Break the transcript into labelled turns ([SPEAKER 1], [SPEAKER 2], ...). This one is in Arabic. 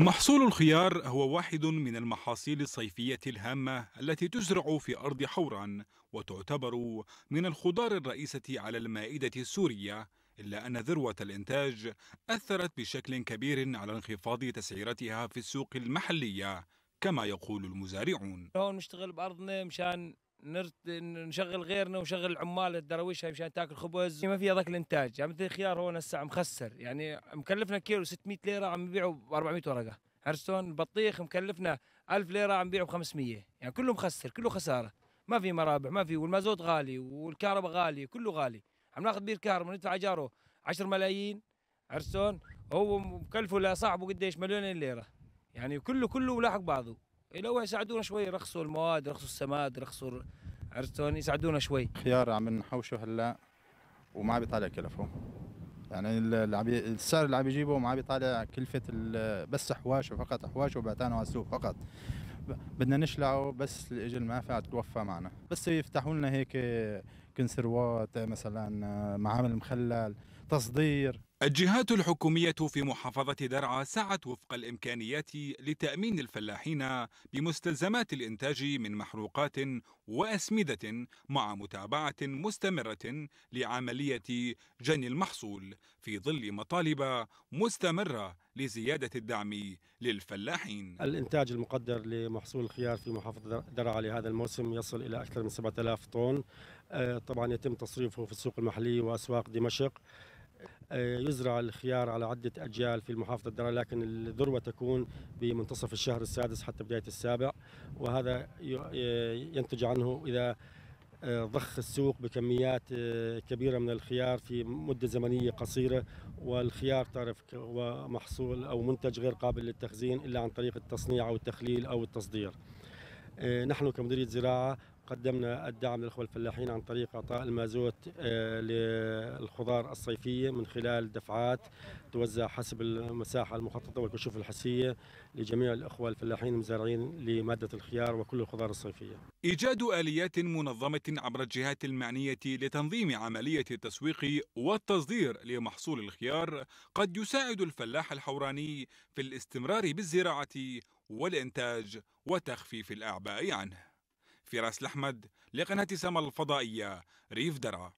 [SPEAKER 1] محصول الخيار هو واحد من المحاصيل الصيفية الهامة التي تزرع في أرض حوران وتعتبر من الخضار الرئيسة على المائدة السورية إلا أن ذروة الإنتاج أثرت بشكل كبير على انخفاض تسعيرتها في السوق المحلية كما يقول المزارعون
[SPEAKER 2] هون نشتغل بأرضنا مشان نرت نشغل غيرنا ونشغل العمال الدراويش مشان تاكل خبز ما في ذاك الانتاج يعني مثل الخيار هون هسه مخسر يعني مكلفنا كيلو 600 ليره عم نبيعه ب 400 ورقه عرستون البطيخ مكلفنا 1000 ليره عم نبيعه ب 500 يعني كله مخسر كله خساره ما في مرابح ما في والمازوت غالي والكهرباء غالي كله غالي عم ناخذ بير كهرباء ندفع اجاره 10 ملايين عرستون هو مكلفه لصاحبه قديش مليونين ليره يعني كله كله ولاحق بعضه لو يساعدونا شوي يرخصوا المواد يرخصوا السماد يرخصوا عرفتون يساعدونا شوي
[SPEAKER 3] خيار عم نحوشه هلا وما عم بيطالع كلفه يعني السعر اللي عم بيجيبه ما عم بيطالع كلفه بس حواشه فقط حواشه وبعتانه على السوق فقط بدنا نشلعه بس الاجل ما فات توفى معنا بس يفتحوا لنا هيك كونسيروات مثلا آه، معامل مخلل تصدير
[SPEAKER 1] الجهات الحكومية في محافظة درعا سعت وفق الإمكانيات لتأمين الفلاحين بمستلزمات الإنتاج من محروقات وأسمدة مع متابعة مستمرة لعملية جني المحصول في ظل مطالب مستمرة لزيادة الدعم للفلاحين الإنتاج
[SPEAKER 4] المقدر لمحصول الخيار في محافظة درعا لهذا الموسم يصل إلى أكثر من 7000 طن آه، طبعا يتم تصريفه في السوق المحلي واسواق دمشق آه، يزرع الخيار على عدة أجيال في محافظة درعا لكن الذروة تكون بمنتصف الشهر السادس حتى بداية السابع وهذا آه، ينتج عنه إذا ضخ السوق بكميات كبيرة من الخيار في مدة زمنية قصيرة والخيار تعرف هو محصول أو منتج غير قابل للتخزين إلا عن طريق التصنيع أو التخليل أو التصدير نحن كمديرية زراعة قدمنا الدعم للإخوة الفلاحين عن طريق إعطاء المازوت آه، للخضار الصيفية من خلال دفعات توزع حسب المساحة المخططة والكشوف الحسية لجميع الإخوة الفلاحين المزارعين لمادة الخيار وكل الخضار الصيفية
[SPEAKER 1] إيجاد آليات منظمة عبر الجهات المعنية لتنظيم عملية التسويق والتصدير لمحصول الخيار قد يساعد الفلاح الحوراني في الاستمرار بالزراعة والإنتاج وتخفيف الأعباء عنه فراس الأحمد لقناة سما الفضائية ريف درا